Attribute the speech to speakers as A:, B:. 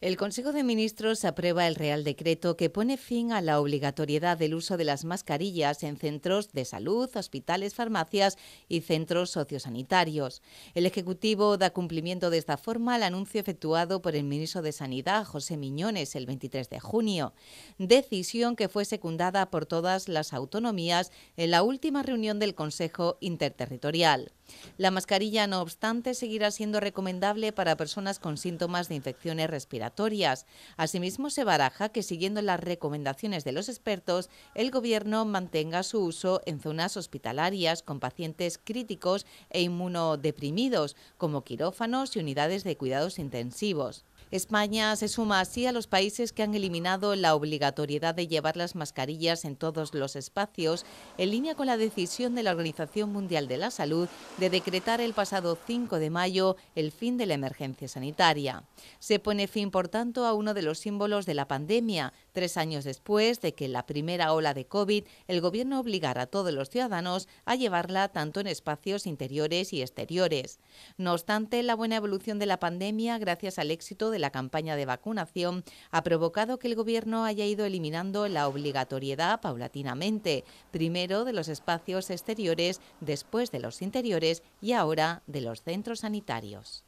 A: El Consejo de Ministros aprueba el Real Decreto que pone fin a la obligatoriedad del uso de las mascarillas en centros de salud, hospitales, farmacias y centros sociosanitarios. El Ejecutivo da cumplimiento de esta forma al anuncio efectuado por el ministro de Sanidad, José Miñones, el 23 de junio, decisión que fue secundada por todas las autonomías en la última reunión del Consejo Interterritorial. La mascarilla, no obstante, seguirá siendo recomendable para personas con síntomas de infecciones respiratorias. Asimismo, se baraja que siguiendo las recomendaciones de los expertos, el Gobierno mantenga su uso en zonas hospitalarias con pacientes críticos e inmunodeprimidos, como quirófanos y unidades de cuidados intensivos. España se suma así a los países que han eliminado la obligatoriedad de llevar las mascarillas en todos los espacios, en línea con la decisión de la Organización Mundial de la Salud de decretar el pasado 5 de mayo el fin de la emergencia sanitaria. Se pone fin, por tanto, a uno de los símbolos de la pandemia, tres años después de que la primera ola de COVID el Gobierno obligara a todos los ciudadanos a llevarla tanto en espacios interiores y exteriores. No obstante, la buena evolución de la pandemia, gracias al éxito de la campaña de vacunación ha provocado que el Gobierno haya ido eliminando la obligatoriedad paulatinamente, primero de los espacios exteriores, después de los interiores y ahora de los centros sanitarios.